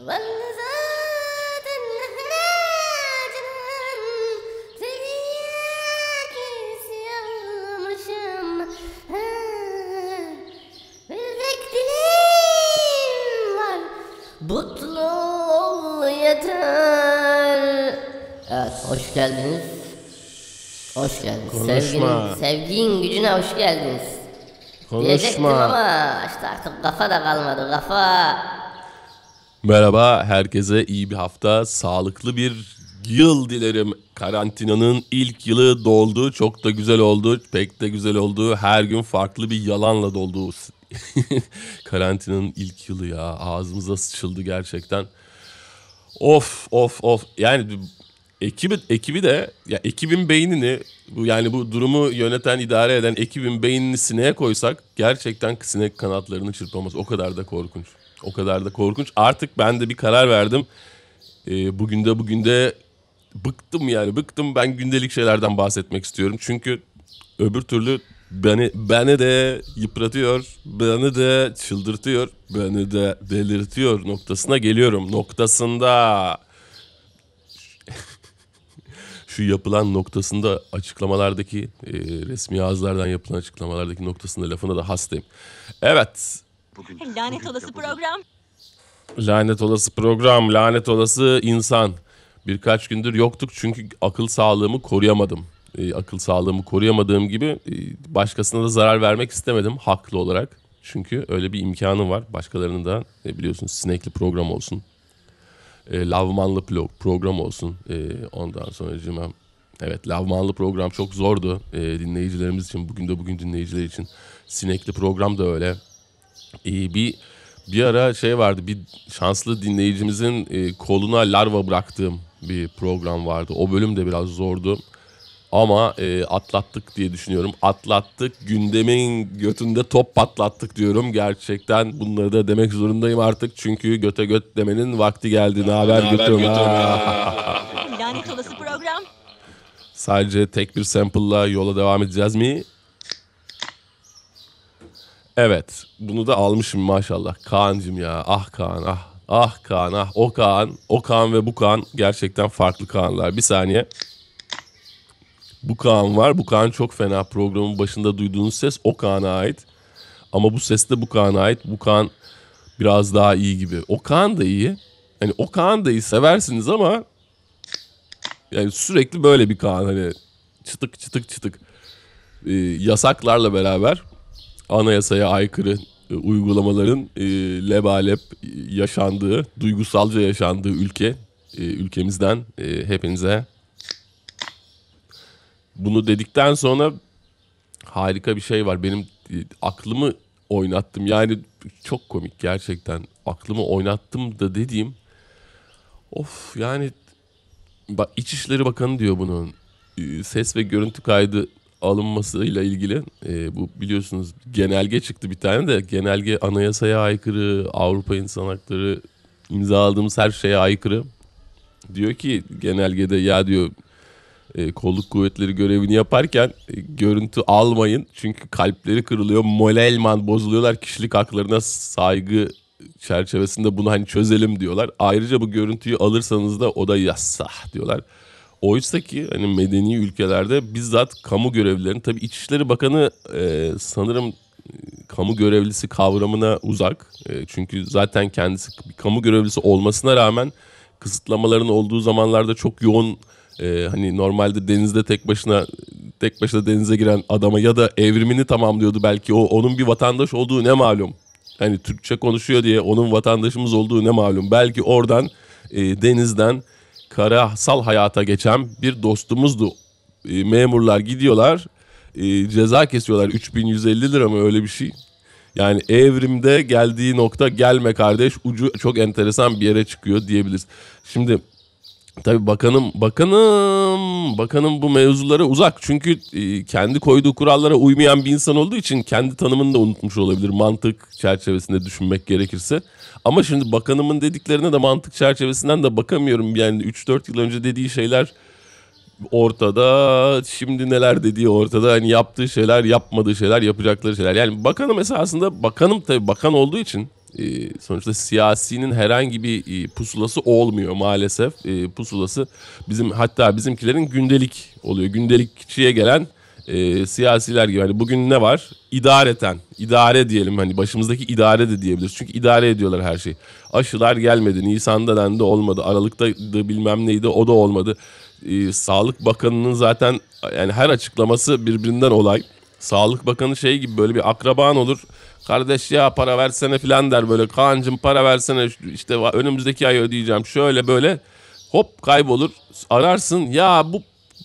Mutlu ol yeter. Evet, hoş geldiniz. Hoş geldiniz. Konuşma. Sevginin, sevginin gücüne hoş geldiniz. Konuşma. Diyecektim ama işte artık kafa da kalmadı kafa. Merhaba herkese iyi bir hafta, sağlıklı bir yıl dilerim. Karantinanın ilk yılı doldu, çok da güzel oldu, pek de güzel oldu. Her gün farklı bir yalanla doldu. Karantinanın ilk yılı ya, ağzımıza sıçıldı gerçekten. Of of of. Yani ekibi ekibi de ya ekibin beynini bu yani bu durumu yöneten idare eden ekibin beynini sineğe koysak gerçekten sinek kanatlarını çırpamaz. O kadar da korkunç. O kadar da korkunç. Artık ben de bir karar verdim. E, bugün de bugün de bıktım yani bıktım. Ben gündelik şeylerden bahsetmek istiyorum. Çünkü öbür türlü beni beni de yıpratıyor, beni de çıldırtıyor, beni de delirtiyor noktasına geliyorum. Noktasında şu yapılan noktasında açıklamalardaki e, resmi ağızlardan yapılan açıklamalardaki noktasında lafına da hastayım. Evet Bugün, Lanet bugün olası program. Lanet olası program, lanet olası insan. Birkaç gündür yoktuk çünkü akıl sağlığımı koruyamadım. E, akıl sağlığımı koruyamadığım gibi e, başkasına da zarar vermek istemedim haklı olarak. Çünkü öyle bir imkanım var. Başkalarının da e, biliyorsunuz sinekli program olsun. E, lavmanlı program olsun. E, ondan sonra cimem. Evet lavmanlı program çok zordu e, dinleyicilerimiz için. Bugün de bugün dinleyiciler için. Sinekli program da öyle. Ee, bir bir ara şey vardı bir şanslı dinleyicimizin e, koluna larva bıraktığım bir program vardı. O bölüm de biraz zordu. Ama e, atlattık diye düşünüyorum. Atlattık. Gündemin götünde top patlattık diyorum. Gerçekten bunları da demek zorundayım artık. Çünkü göte göt demenin vakti geldi. Ne haber götüm? götüm Lanet olası program. Sadece tek bir sample'la yola devam edeceğiz mi? Evet. Bunu da almışım maşallah. Kaan'cım ya. Ah Kaan ah. Ah Kaan ah. O Kaan. O Kaan ve bu Kaan gerçekten farklı Kaanlar. Bir saniye. Bu Kaan var. Bu Kaan çok fena. Programın başında duyduğunuz ses o Kaan'a ait. Ama bu ses de bu Kaan'a ait. Bu Kaan biraz daha iyi gibi. O Kaan da iyi. Hani o Kaan da iyi seversiniz ama yani sürekli böyle bir Kaan hani çıtık çıtık çıtık. Ee, yasaklarla beraber anayasaya aykırı e, uygulamaların e, lebalep yaşandığı, duygusalca yaşandığı ülke e, ülkemizden e, hepinize bunu dedikten sonra harika bir şey var. Benim e, aklımı oynattım. Yani çok komik gerçekten. Aklımı oynattım da dediğim of yani bak İçişleri Bakanı diyor bunun. E, ses ve görüntü kaydı alınmasıyla ilgili e, bu biliyorsunuz genelge çıktı bir tane de genelge anayasaya aykırı Avrupa İnsan Hakları imza aldığımız her şeye aykırı diyor ki genelgede ya diyor e, kolluk kuvvetleri görevini yaparken e, görüntü almayın çünkü kalpleri kırılıyor molelman bozuluyorlar kişilik haklarına saygı çerçevesinde bunu hani çözelim diyorlar. Ayrıca bu görüntüyü alırsanız da o da yassah diyorlar. Oysa ki hani medeni ülkelerde bizzat kamu görevlilerin tabii İçişleri Bakanı e, sanırım e, kamu görevlisi kavramına uzak. E, çünkü zaten kendisi bir kamu görevlisi olmasına rağmen kısıtlamaların olduğu zamanlarda çok yoğun e, hani normalde denizde tek başına tek başına denize giren adama ya da evrimini tamamlıyordu belki o onun bir vatandaş olduğu ne malum. Hani Türkçe konuşuyor diye onun vatandaşımız olduğu ne malum. Belki oradan e, denizden karasal hayata geçen bir dostumuzdu. E, memurlar gidiyorlar e, ceza kesiyorlar 3150 lira mı öyle bir şey. Yani evrimde geldiği nokta gelme kardeş ucu çok enteresan bir yere çıkıyor diyebiliriz. Şimdi Tabii bakanım, bakanım, bakanım bu mevzulara uzak. Çünkü e, kendi koyduğu kurallara uymayan bir insan olduğu için kendi tanımını da unutmuş olabilir mantık çerçevesinde düşünmek gerekirse. Ama şimdi bakanımın dediklerine de mantık çerçevesinden de bakamıyorum. Yani 3-4 yıl önce dediği şeyler ortada. Şimdi neler dediği ortada. Hani yaptığı şeyler, yapmadığı şeyler, yapacakları şeyler. Yani bakanım esasında bakanım tabii bakan olduğu için ee, sonuçta siyasinin herhangi bir e, pusulası olmuyor maalesef. Ee, pusulası bizim hatta bizimkilerin gündelik oluyor. Gündelikçiye gelen e, siyasiler gibi. Hani bugün ne var? İdareten, idare diyelim hani başımızdaki idare de diyebiliriz. Çünkü idare ediyorlar her şeyi. Aşılar gelmedi, Nisan'da dendi olmadı, Aralık'ta da bilmem neydi o da olmadı. E, Sağlık Bakanı'nın zaten yani her açıklaması birbirinden olay. Sağlık Bakanı şey gibi böyle bir akraban olur Kardeş ya para versene filan der böyle. Kaan'cım para versene işte önümüzdeki ay ödeyeceğim. Şöyle böyle hop kaybolur. Ararsın ya bu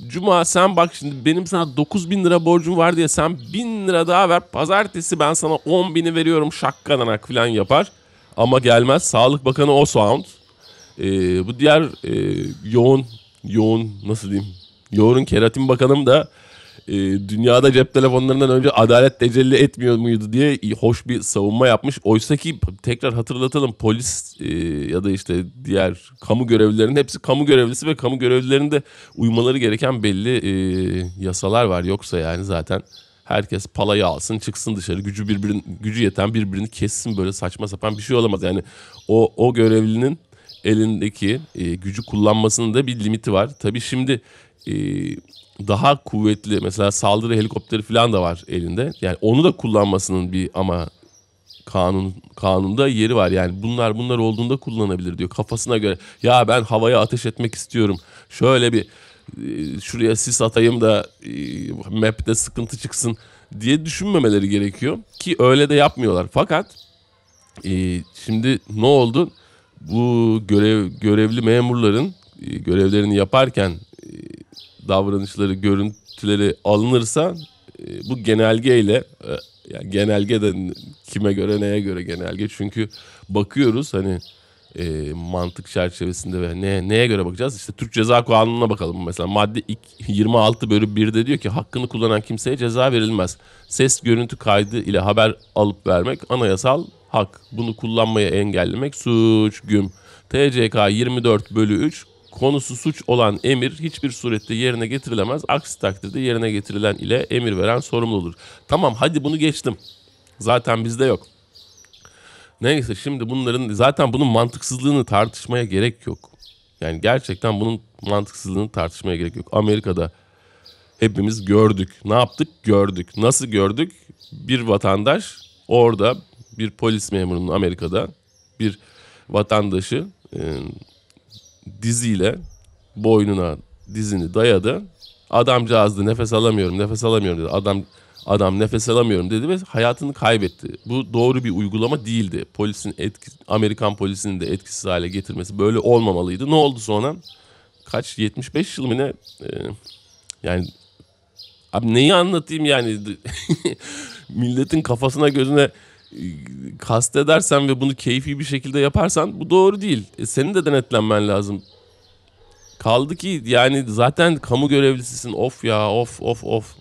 Cuma sen bak şimdi benim sana 9 bin lira borcum var diye sen 1000 lira daha ver. Pazartesi ben sana 10 bini veriyorum şakkanarak filan yapar. Ama gelmez. Sağlık Bakanı o sound. Ee, bu diğer e, yoğun, yoğun nasıl diyeyim? Yoğun Keratin Bakanım da e, dünyada cep telefonlarından önce adalet tecelli etmiyor muydu diye hoş bir savunma yapmış. Oysa ki tekrar hatırlatalım polis e, ya da işte diğer kamu görevlilerinin hepsi kamu görevlisi ve kamu görevlilerinde uymaları gereken belli e, yasalar var. Yoksa yani zaten herkes palayı alsın çıksın dışarı gücü birbirin gücü yeten birbirini kessin böyle saçma sapan bir şey olamaz. Yani o o görevlinin elindeki e, gücü kullanmasının da bir limiti var. Tabii şimdi e, daha kuvvetli mesela saldırı helikopteri falan da var elinde. Yani onu da kullanmasının bir ama kanun kanunda yeri var. Yani bunlar bunlar olduğunda kullanabilir diyor. Kafasına göre ya ben havaya ateş etmek istiyorum. Şöyle bir e, şuraya sis atayım da e, map'te sıkıntı çıksın diye düşünmemeleri gerekiyor ki öyle de yapmıyorlar. Fakat e, şimdi ne oldu? bu görev görevli memurların e, görevlerini yaparken e, davranışları, görüntüleri alınırsa e, bu genelgeyle yani genelge de kime göre neye göre genelge çünkü bakıyoruz hani e, mantık çerçevesinde ve ne neye göre bakacağız? İşte Türk Ceza Kanunu'na bakalım mesela madde 26 bölü 1'de diyor ki hakkını kullanan kimseye ceza verilmez. Ses görüntü kaydı ile haber alıp vermek anayasal hak. Bunu kullanmaya engellemek suç. Güm. TCK 24 bölü 3 konusu suç olan emir hiçbir surette yerine getirilemez. Aksi takdirde yerine getirilen ile emir veren sorumludur. Tamam hadi bunu geçtim. Zaten bizde yok. Neyse şimdi bunların zaten bunun mantıksızlığını tartışmaya gerek yok. Yani gerçekten bunun mantıksızlığını tartışmaya gerek yok. Amerika'da hepimiz gördük. Ne yaptık? Gördük. Nasıl gördük? Bir vatandaş orada bir polis memurunun Amerika'da bir vatandaşı e, diziyle boynuna dizini dayadı. Adamcağız da nefes alamıyorum, nefes alamıyorum dedi. Adam adam nefes alamıyorum dedi ve hayatını kaybetti. Bu doğru bir uygulama değildi. Polisin etki, Amerikan polisinin de etkisiz hale getirmesi böyle olmamalıydı. Ne oldu sonra? Kaç 75 yıl mı ne? Ee, yani abi neyi anlatayım yani milletin kafasına gözüne kastedersen ve bunu keyfi bir şekilde yaparsan bu doğru değil. E, senin de denetlenmen lazım. Kaldı ki yani zaten kamu görevlisisin. Of ya of of of.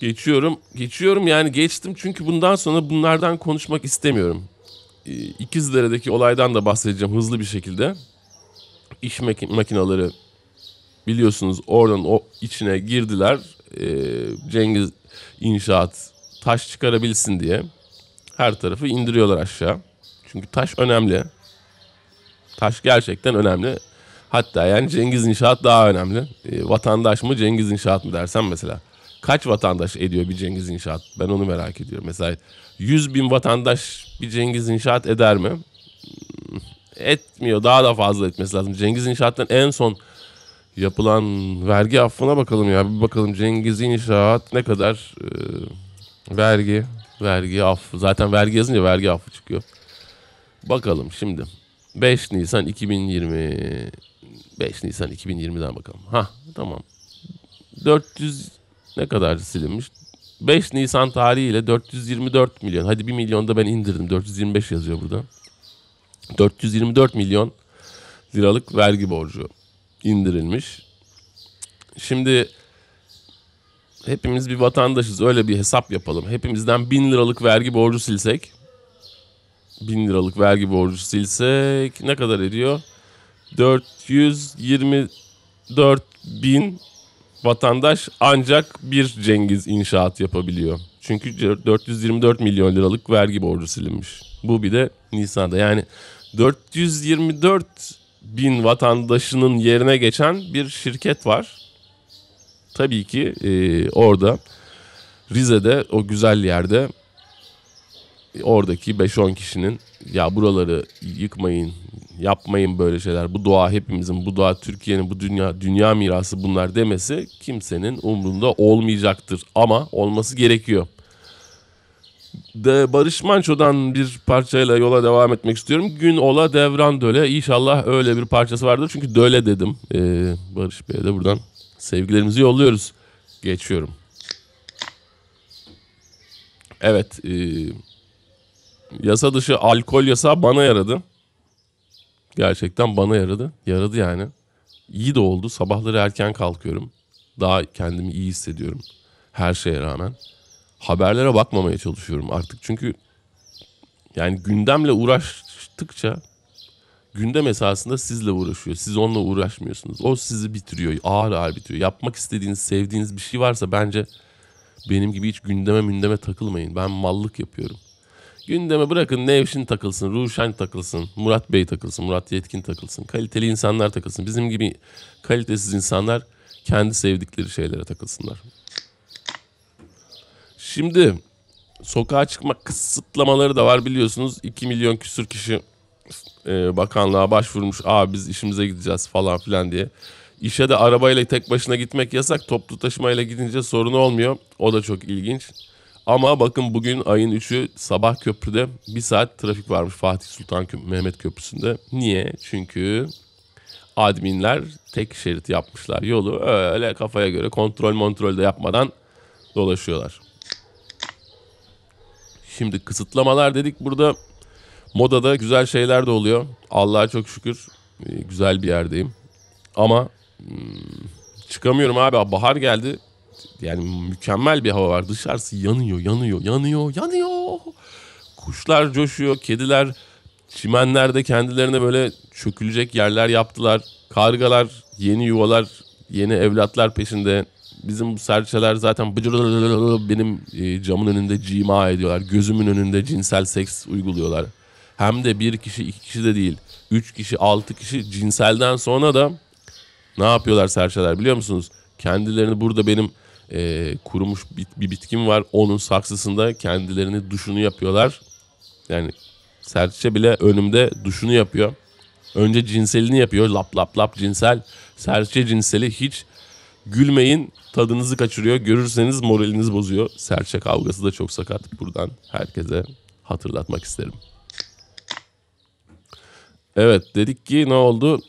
Geçiyorum. Geçiyorum yani geçtim çünkü bundan sonra bunlardan konuşmak istemiyorum. E, İkizdere'deki olaydan da bahsedeceğim hızlı bir şekilde. İş makinaları biliyorsunuz oradan o içine girdiler. E, Cengiz İnşaat taş çıkarabilsin diye her tarafı indiriyorlar aşağı. Çünkü taş önemli. Taş gerçekten önemli. Hatta yani Cengiz İnşaat daha önemli. E, vatandaş mı Cengiz İnşaat mı dersen mesela. Kaç vatandaş ediyor bir Cengiz İnşaat? Ben onu merak ediyorum. Mesela 100 bin vatandaş bir Cengiz İnşaat eder mi? Etmiyor. Daha da fazla etmesi lazım. Cengiz İnşaat'tan en son yapılan vergi affına bakalım ya. Bir bakalım Cengiz İnşaat ne kadar... E, Vergi, vergi affı. Zaten vergi yazınca vergi affı çıkıyor. Bakalım şimdi. 5 Nisan 2020. 5 Nisan 2020'den bakalım. Ha tamam. 400 ne kadar silinmiş? 5 Nisan tarihiyle 424 milyon. Hadi 1 milyon da ben indirdim. 425 yazıyor burada. 424 milyon liralık vergi borcu indirilmiş. Şimdi hepimiz bir vatandaşız öyle bir hesap yapalım. Hepimizden bin liralık vergi borcu silsek. bin liralık vergi borcu silsek ne kadar ediyor? 424 bin vatandaş ancak bir Cengiz inşaat yapabiliyor. Çünkü 424 milyon liralık vergi borcu silinmiş. Bu bir de Nisan'da. Yani 424 bin vatandaşının yerine geçen bir şirket var tabii ki e, orada Rize'de o güzel yerde e, oradaki 5-10 kişinin ya buraları yıkmayın, yapmayın böyle şeyler. Bu doğa hepimizin, bu doğa Türkiye'nin, bu dünya dünya mirası bunlar demesi kimsenin umrunda olmayacaktır ama olması gerekiyor. De Barış Manço'dan bir parçayla yola devam etmek istiyorum. Gün ola devran döle. İnşallah öyle bir parçası vardır. Çünkü döle dedim. Ee, Barış Bey'e de buradan Sevgilerimizi yolluyoruz. Geçiyorum. Evet. E, yasa dışı alkol yasağı bana yaradı. Gerçekten bana yaradı. Yaradı yani. İyi de oldu. Sabahları erken kalkıyorum. Daha kendimi iyi hissediyorum. Her şeye rağmen. Haberlere bakmamaya çalışıyorum artık. Çünkü yani gündemle uğraştıkça gündem esasında sizle uğraşıyor. Siz onunla uğraşmıyorsunuz. O sizi bitiriyor. Ağır ağır bitiriyor. Yapmak istediğiniz, sevdiğiniz bir şey varsa bence benim gibi hiç gündeme mündeme takılmayın. Ben mallık yapıyorum. Gündeme bırakın Nevşin takılsın, Ruşen takılsın, Murat Bey takılsın, Murat Yetkin takılsın. Kaliteli insanlar takılsın. Bizim gibi kalitesiz insanlar kendi sevdikleri şeylere takılsınlar. Şimdi sokağa çıkma kısıtlamaları da var biliyorsunuz. 2 milyon küsür kişi e, bakanlığa başvurmuş. Aa biz işimize gideceğiz falan filan diye. İşe de arabayla tek başına gitmek yasak. Toplu taşımayla gidince sorun olmuyor. O da çok ilginç. Ama bakın bugün ayın 3'ü sabah köprüde bir saat trafik varmış Fatih Sultan Mehmet Köprüsü'nde. Niye? Çünkü adminler tek şerit yapmışlar yolu. Öyle kafaya göre kontrol kontrol de yapmadan dolaşıyorlar. Şimdi kısıtlamalar dedik burada Modada güzel şeyler de oluyor. Allah'a çok şükür e, güzel bir yerdeyim. Ama hmm, çıkamıyorum abi. Bahar geldi. Yani mükemmel bir hava var. Dışarısı yanıyor, yanıyor, yanıyor, yanıyor. Kuşlar coşuyor, kediler çimenlerde kendilerine böyle çökülecek yerler yaptılar. Kargalar yeni yuvalar, yeni evlatlar peşinde. Bizim bu serçeler zaten benim e, camın önünde cima ediyorlar. Gözümün önünde cinsel seks uyguluyorlar. Hem de bir kişi iki kişi de değil. Üç kişi altı kişi cinselden sonra da ne yapıyorlar serçeler biliyor musunuz? Kendilerini burada benim e, kurumuş bit, bir bitkim var. Onun saksısında kendilerini duşunu yapıyorlar. Yani serçe bile önümde duşunu yapıyor. Önce cinselini yapıyor. Lap lap lap cinsel. Serçe cinseli hiç gülmeyin tadınızı kaçırıyor. Görürseniz moraliniz bozuyor. Serçe kavgası da çok sakat. Buradan herkese hatırlatmak isterim. Evet dedik ki ne oldu?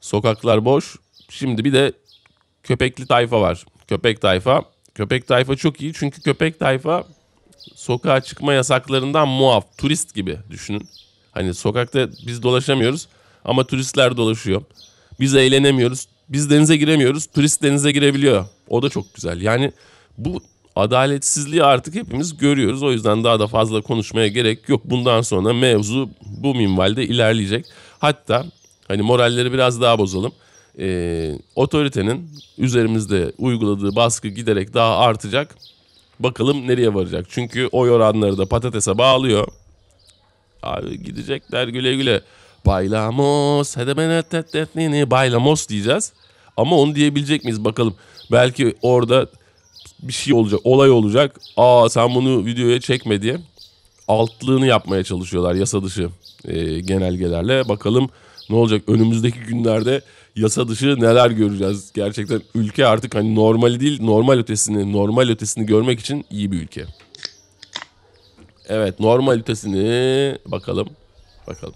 Sokaklar boş. Şimdi bir de köpekli tayfa var. Köpek tayfa. Köpek tayfa çok iyi çünkü köpek tayfa sokağa çıkma yasaklarından muaf. Turist gibi düşünün. Hani sokakta biz dolaşamıyoruz ama turistler dolaşıyor. Biz eğlenemiyoruz. Biz denize giremiyoruz. Turist denize girebiliyor. O da çok güzel. Yani bu adaletsizliği artık hepimiz görüyoruz. O yüzden daha da fazla konuşmaya gerek yok. Bundan sonra mevzu bu minvalde ilerleyecek. Hatta hani moralleri biraz daha bozalım. Ee, otoritenin üzerimizde uyguladığı baskı giderek daha artacak. Bakalım nereye varacak. Çünkü oy oranları da patatese bağlıyor. Abi gidecekler güle güle. Baylamos, hedemenetettetnini, baylamos diyeceğiz. Ama onu diyebilecek miyiz bakalım. Belki orada bir şey olacak, olay olacak. Aa sen bunu videoya çekme diye altlığını yapmaya çalışıyorlar yasa dışı e, genelgelerle. Bakalım ne olacak önümüzdeki günlerde yasa dışı neler göreceğiz. Gerçekten ülke artık hani normali değil normal ötesini normal ötesini görmek için iyi bir ülke. Evet normal ötesini bakalım bakalım.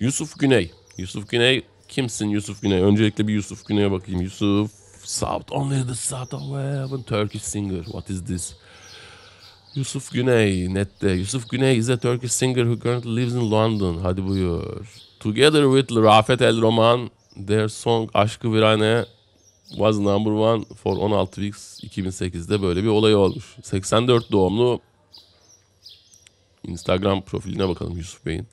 Yusuf Güney. Yusuf Güney kimsin Yusuf Güney? Öncelikle bir Yusuf Güney'e bakayım. Yusuf South only the South of Heaven Turkish singer. What is this? Yusuf Güney nette. Yusuf Güney is a Turkish singer who currently lives in London. Hadi buyur. Together with Rafet El Roman, their song Aşkı Virane was number one for 16 weeks 2008'de böyle bir olay olmuş. 84 doğumlu Instagram profiline bakalım Yusuf Bey'in.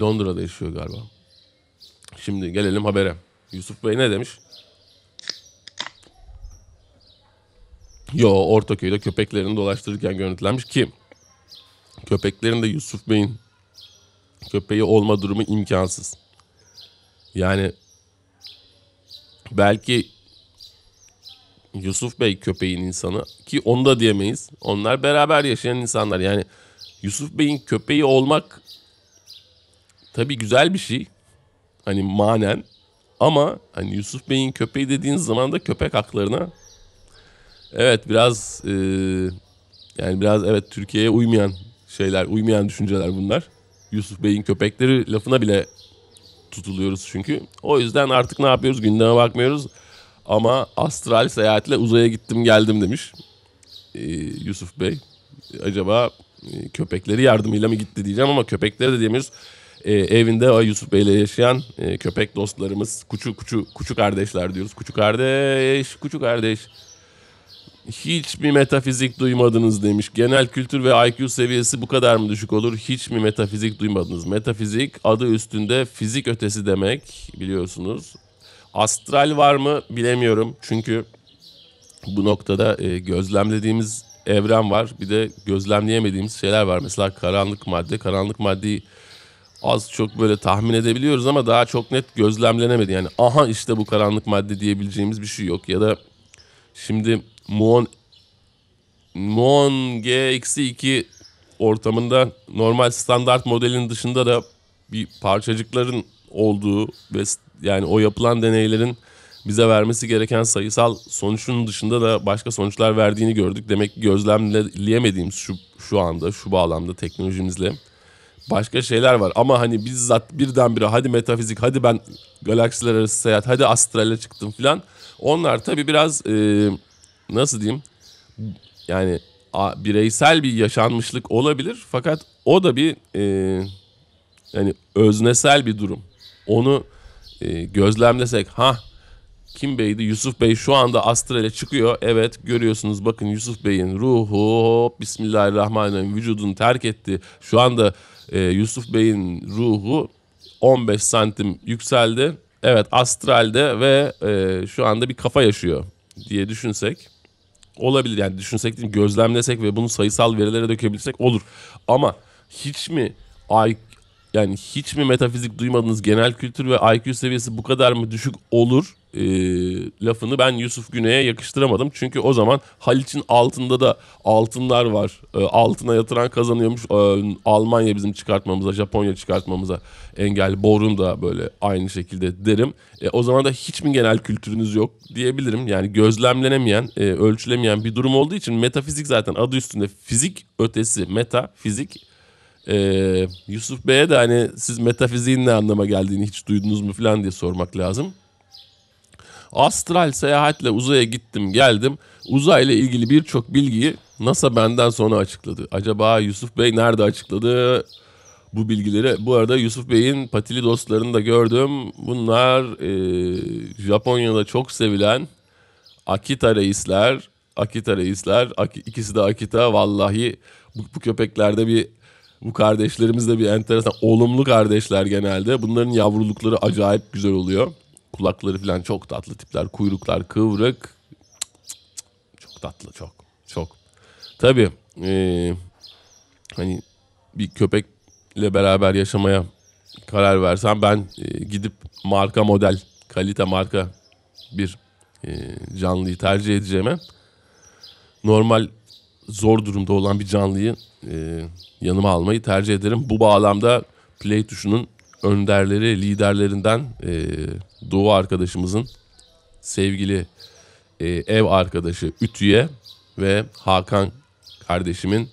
Londra'da yaşıyor galiba. Şimdi gelelim habere. Yusuf Bey ne demiş? Yo Ortaköy'de köpeklerini dolaştırırken görüntülenmiş ki köpeklerin de Yusuf Bey'in köpeği olma durumu imkansız. Yani belki Yusuf Bey köpeğin insanı ki onu da diyemeyiz. Onlar beraber yaşayan insanlar. Yani Yusuf Bey'in köpeği olmak tabii güzel bir şey. Hani manen ama hani Yusuf Bey'in köpeği dediğiniz zaman da köpek haklarına Evet biraz e, yani biraz evet Türkiye'ye uymayan şeyler, uymayan düşünceler bunlar. Yusuf Bey'in köpekleri lafına bile tutuluyoruz çünkü. O yüzden artık ne yapıyoruz? Gündeme bakmıyoruz. Ama astral seyahatle uzaya gittim geldim demiş ee, Yusuf Bey. Acaba e, köpekleri yardımıyla mı gitti diyeceğim ama köpekleri de diyemiyoruz. Ee, evinde o Yusuf Bey'le yaşayan e, köpek dostlarımız kuçu kuçu kuçu kardeşler diyoruz. Kuçu kardeş, kuçu kardeş. Hiç mi metafizik duymadınız demiş. Genel kültür ve IQ seviyesi bu kadar mı düşük olur? Hiç mi metafizik duymadınız? Metafizik adı üstünde fizik ötesi demek biliyorsunuz. Astral var mı bilemiyorum. Çünkü bu noktada e, gözlemlediğimiz evren var. Bir de gözlemleyemediğimiz şeyler var. Mesela karanlık madde. Karanlık maddeyi az çok böyle tahmin edebiliyoruz ama daha çok net gözlemlenemedi. Yani aha işte bu karanlık madde diyebileceğimiz bir şey yok. Ya da şimdi Muon Muon G-2 ortamında normal standart modelin dışında da bir parçacıkların olduğu ve yani o yapılan deneylerin bize vermesi gereken sayısal sonuçun dışında da başka sonuçlar verdiğini gördük. Demek ki gözlemleyemediğimiz şu, şu anda şu bağlamda teknolojimizle başka şeyler var. Ama hani bizzat birdenbire hadi metafizik hadi ben galaksiler arası seyahat hadi astrale çıktım filan. Onlar tabii biraz... E, nasıl diyeyim yani a, bireysel bir yaşanmışlık olabilir fakat o da bir e, yani öznesel bir durum. Onu e, gözlemlesek ha kim Bey'di? Yusuf Bey şu anda astrale çıkıyor. Evet görüyorsunuz bakın Yusuf Bey'in ruhu Bismillahirrahmanirrahim vücudunu terk etti. Şu anda e, Yusuf Bey'in ruhu 15 santim yükseldi. Evet astralde ve e, şu anda bir kafa yaşıyor diye düşünsek. Olabilir yani düşünsek gözlemlesek ve bunu sayısal verilere dökebilsek olur. Ama hiç mi ay yani hiç mi metafizik duymadınız genel kültür ve IQ seviyesi bu kadar mı düşük olur? e, lafını ben Yusuf Güney'e yakıştıramadım. Çünkü o zaman Haliç'in altında da altınlar var. E, altına yatıran kazanıyormuş. E, Almanya bizim çıkartmamıza, Japonya çıkartmamıza engel. Borun da böyle aynı şekilde derim. E, o zaman da hiç mi genel kültürünüz yok diyebilirim. Yani gözlemlenemeyen, e, ölçülemeyen bir durum olduğu için metafizik zaten adı üstünde fizik ötesi, metafizik ee, Yusuf Bey'e de hani siz metafiziğin ne anlama geldiğini hiç duydunuz mu falan diye sormak lazım. Astral seyahatle uzaya gittim geldim. Uzayla ilgili birçok bilgiyi NASA benden sonra açıkladı. Acaba Yusuf Bey nerede açıkladı bu bilgileri? Bu arada Yusuf Bey'in patili dostlarını da gördüm. Bunlar e, Japonya'da çok sevilen Akita reisler. Akita reisler. Ak- ikisi de Akita. Vallahi bu, bu köpeklerde bir bu kardeşlerimiz de bir enteresan olumlu kardeşler genelde. Bunların yavrulukları acayip güzel oluyor. Kulakları falan çok tatlı tipler. Kuyruklar kıvrık. çok tatlı çok. Çok. Tabii ee, hani bir köpekle beraber yaşamaya karar versem ben e, gidip marka model, kalite marka bir e, canlıyı tercih edeceğime normal zor durumda olan bir canlıyı e, yanıma almayı tercih ederim. Bu bağlamda play tuşunun önderleri, liderlerinden e, Doğu arkadaşımızın sevgili e, ev arkadaşı Ütü'ye ve Hakan kardeşimin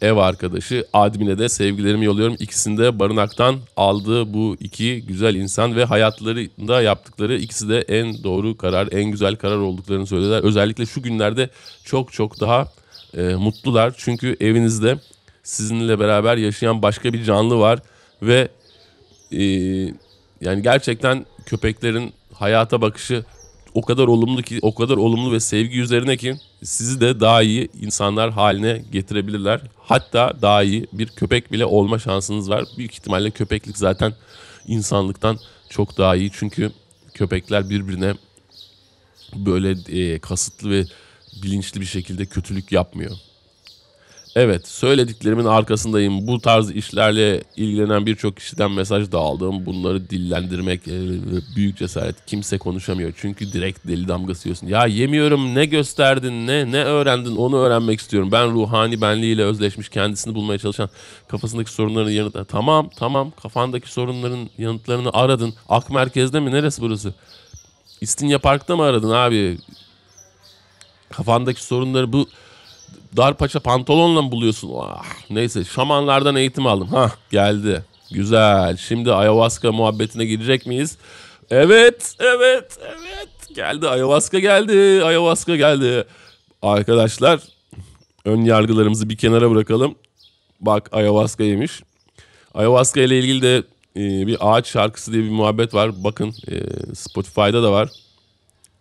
ev arkadaşı Admin'e de sevgilerimi yolluyorum. İkisini de barınaktan aldığı bu iki güzel insan ve hayatlarında yaptıkları ikisi de en doğru karar, en güzel karar olduklarını söylediler. Özellikle şu günlerde çok çok daha e, mutlular. Çünkü evinizde sizinle beraber yaşayan başka bir canlı var ve e, yani gerçekten köpeklerin hayata bakışı o kadar olumlu ki o kadar olumlu ve sevgi üzerine ki sizi de daha iyi insanlar haline getirebilirler. Hatta daha iyi bir köpek bile olma şansınız var. Büyük ihtimalle köpeklik zaten insanlıktan çok daha iyi. Çünkü köpekler birbirine böyle e, kasıtlı ve bilinçli bir şekilde kötülük yapmıyor. Evet, söylediklerimin arkasındayım. Bu tarz işlerle ilgilenen birçok kişiden mesaj da aldım. Bunları dillendirmek e, büyük cesaret. Kimse konuşamıyor. Çünkü direkt deli damgası yiyorsun. Ya yemiyorum ne gösterdin ne ne öğrendin onu öğrenmek istiyorum. Ben ruhani benliğiyle özleşmiş kendisini bulmaya çalışan kafasındaki sorunların yanıtı. Tamam tamam kafandaki sorunların yanıtlarını aradın. Ak merkezde mi neresi burası? İstinye Park'ta mı aradın abi? Kafandaki sorunları bu dar paça pantolonla mı buluyorsun? Ah, neyse şamanlardan eğitim aldım. Ha, geldi. Güzel. Şimdi ayahuasca muhabbetine girecek miyiz? Evet, evet, evet. Geldi ayahuasca geldi. Ayahuasca geldi. Arkadaşlar ön yargılarımızı bir kenara bırakalım. Bak ayahuasca yemiş. Ayahuasca ile ilgili de e, bir ağaç şarkısı diye bir muhabbet var. Bakın e, Spotify'da da var.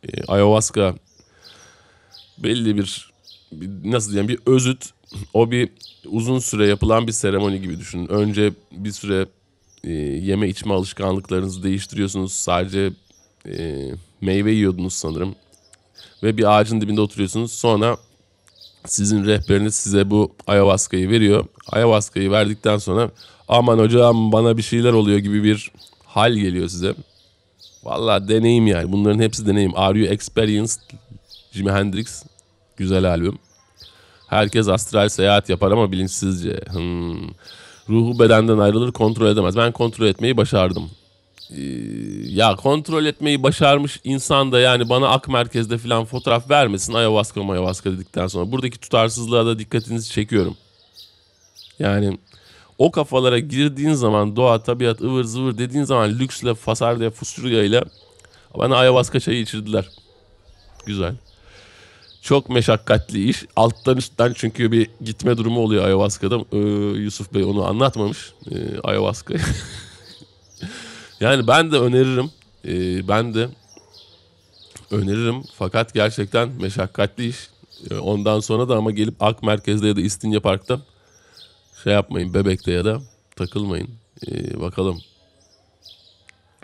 E, ayahuasca belli bir nasıl diyeyim bir özüt o bir uzun süre yapılan bir seremoni gibi düşünün. Önce bir süre e, yeme içme alışkanlıklarınızı değiştiriyorsunuz. Sadece e, meyve yiyordunuz sanırım. Ve bir ağacın dibinde oturuyorsunuz. Sonra sizin rehberiniz size bu ayahuasca'yı veriyor. Ayahuasca'yı verdikten sonra aman hocam bana bir şeyler oluyor gibi bir hal geliyor size. vallahi deneyim yani. Bunların hepsi deneyim. Are you experienced? Jimi Hendrix Güzel albüm. Herkes astral seyahat yapar ama bilinçsizce. Hmm. Ruhu bedenden ayrılır kontrol edemez. Ben kontrol etmeyi başardım. Ee, ya kontrol etmeyi başarmış insan da yani bana ak merkezde falan fotoğraf vermesin. Ayahuasca mayahuasca dedikten sonra. Buradaki tutarsızlığa da dikkatinizi çekiyorum. Yani o kafalara girdiğin zaman doğa, tabiat, ıvır zıvır dediğin zaman lüksle, fasarda, fusurya ile bana ayahuasca çayı içirdiler. Güzel. Çok meşakkatli iş. Alttan üstten çünkü bir gitme durumu oluyor ayahuasca'da. Ee, Yusuf Bey onu anlatmamış. Ee, ayahuasca. yani ben de öneririm. Ee, ben de öneririm. Fakat gerçekten meşakkatli iş. Ee, ondan sonra da ama gelip Ak Merkez'de ya da İstinye Park'ta şey yapmayın. Bebek'te ya da takılmayın. Ee, bakalım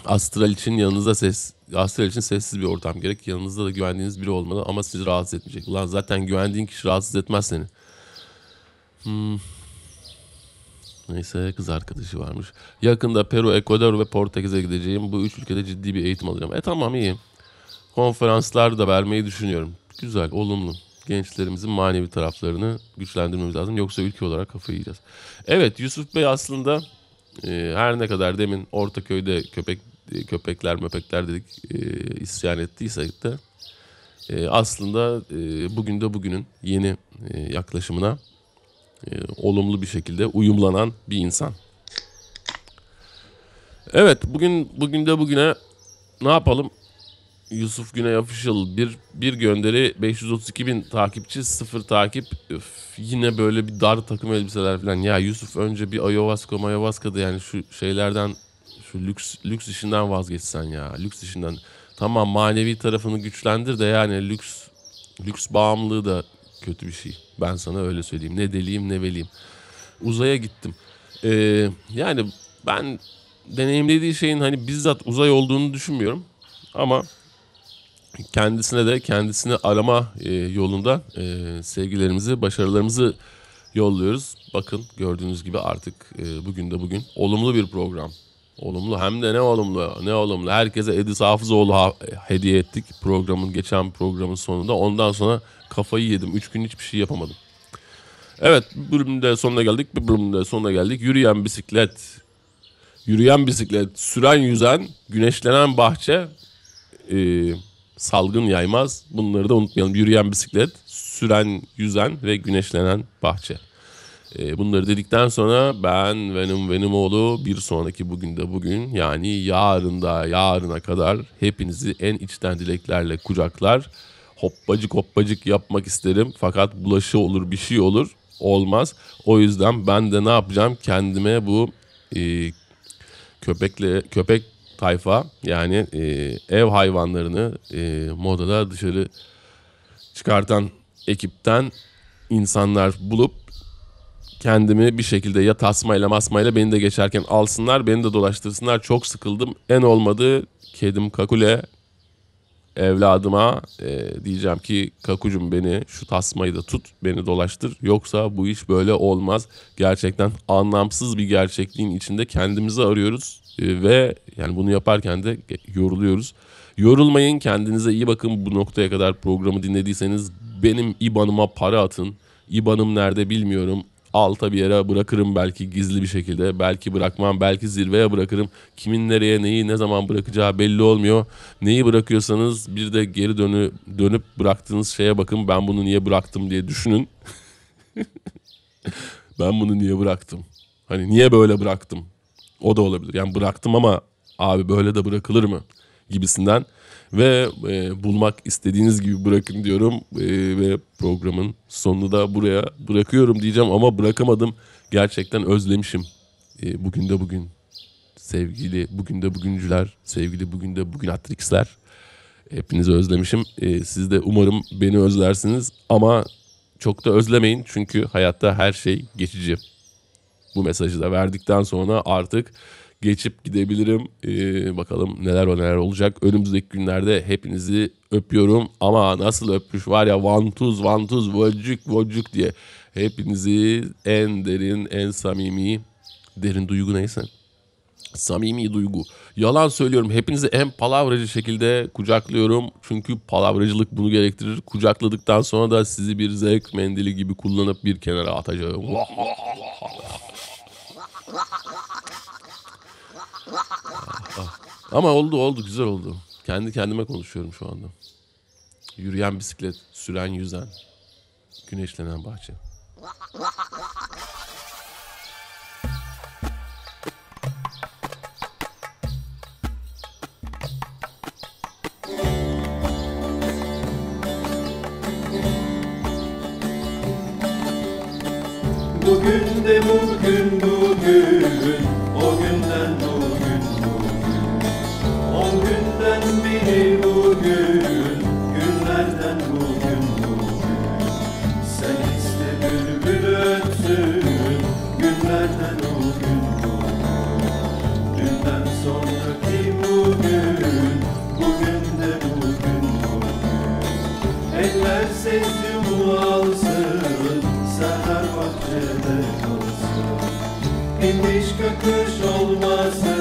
Astral için yanınızda ses Astral için sessiz bir ortam gerek. Yanınızda da güvendiğiniz biri olmalı ama sizi rahatsız etmeyecek. Ulan zaten güvendiğin kişi rahatsız etmez seni. Hmm. Neyse kız arkadaşı varmış. Yakında Peru, Ekvador ve Portekiz'e gideceğim. Bu üç ülkede ciddi bir eğitim alacağım. E tamam iyi. Konferanslar da vermeyi düşünüyorum. Güzel, olumlu. Gençlerimizin manevi taraflarını güçlendirmemiz lazım. Yoksa ülke olarak kafayı yiyeceğiz. Evet Yusuf Bey aslında e, her ne kadar demin Ortaköy'de köpek e, köpekler möpekler dedik e, isyan ettiysek de e, aslında e, bugün de bugünün yeni e, yaklaşımına e, olumlu bir şekilde uyumlanan bir insan. Evet bugün bugün de bugüne ne yapalım? Yusuf Güney Official bir, bir gönderi 532 bin takipçi sıfır takip öf, yine böyle bir dar takım elbiseler falan. Ya Yusuf önce bir ayahuasca mayahuasca'da yani şu şeylerden şu lüks lüks işinden vazgeçsen ya. Lüks işinden. Tamam manevi tarafını güçlendir de yani lüks lüks bağımlılığı da kötü bir şey. Ben sana öyle söyleyeyim. Ne deliyim ne veliyim. Uzaya gittim. Ee, yani ben deneyimlediği şeyin hani bizzat uzay olduğunu düşünmüyorum. Ama kendisine de kendisini arama e, yolunda e, sevgilerimizi, başarılarımızı yolluyoruz. Bakın gördüğünüz gibi artık e, bugün de bugün olumlu bir program Olumlu hem de ne olumlu ne olumlu. Herkese Edis Hafızoğlu ha- hediye ettik programın geçen programın sonunda. Ondan sonra kafayı yedim. Üç gün hiçbir şey yapamadım. Evet bölümde sonuna geldik. Bir bölümde sonuna geldik. Yürüyen bisiklet. Yürüyen bisiklet. Süren yüzen. Güneşlenen bahçe. Ee, salgın yaymaz. Bunları da unutmayalım. Yürüyen bisiklet. Süren yüzen ve güneşlenen bahçe. E, bunları dedikten sonra ben Venom Venomoğlu bir sonraki bugün de bugün yani yarın da yarına kadar hepinizi en içten dileklerle kucaklar. Hoppacık hoppacık yapmak isterim fakat bulaşı olur bir şey olur olmaz. O yüzden ben de ne yapacağım kendime bu e, köpekle köpek tayfa yani e, ev hayvanlarını e, modada dışarı çıkartan ekipten insanlar bulup kendimi bir şekilde ya tasmayla masmayla beni de geçerken alsınlar beni de dolaştırsınlar çok sıkıldım en olmadı kedim kakule evladıma e, diyeceğim ki kakucum beni şu tasmayı da tut beni dolaştır yoksa bu iş böyle olmaz gerçekten anlamsız bir gerçekliğin içinde kendimizi arıyoruz e, ve yani bunu yaparken de yoruluyoruz yorulmayın kendinize iyi bakın bu noktaya kadar programı dinlediyseniz benim IBAN'ıma para atın IBAN'ım nerede bilmiyorum alta bir yere bırakırım belki gizli bir şekilde. Belki bırakmam, belki zirveye bırakırım. Kimin nereye neyi ne zaman bırakacağı belli olmuyor. Neyi bırakıyorsanız bir de geri dönü, dönüp bıraktığınız şeye bakın. Ben bunu niye bıraktım diye düşünün. ben bunu niye bıraktım? Hani niye böyle bıraktım? O da olabilir. Yani bıraktım ama abi böyle de bırakılır mı? gibisinden ve e, bulmak istediğiniz gibi bırakın diyorum e, ve programın sonunu da buraya bırakıyorum diyeceğim ama bırakamadım. Gerçekten özlemişim. E, bugün de bugün sevgili bugün de bugüncüler, sevgili bugün de bugün atrixler. Hepinizi özlemişim. E, siz de umarım beni özlersiniz ama çok da özlemeyin çünkü hayatta her şey geçici. Bu mesajı da verdikten sonra artık geçip gidebilirim. Ee, bakalım neler var neler olacak. Önümüzdeki günlerde hepinizi öpüyorum. Ama nasıl öpüş var ya vantuz vantuz vocuk vocuk diye. Hepinizi en derin en samimi derin duygu neyse samimi duygu. Yalan söylüyorum. Hepinizi en palavracı şekilde kucaklıyorum. Çünkü palavracılık bunu gerektirir. Kucakladıktan sonra da sizi bir zevk mendili gibi kullanıp bir kenara atacağım. Ama oldu oldu güzel oldu. Kendi kendime konuşuyorum şu anda. Yürüyen bisiklet, süren yüzen, güneşlenen bahçe. Bugün de bugün bugün o günden o günlerden biri bugün Günlerden bugün bugün Sen iste bülbül ötsün Günlerden bugün bugün Dünden sonraki bugün Bugün de bugün bugün Eller sesi alsın Seher bahçede kalsın İniş kakış olmasın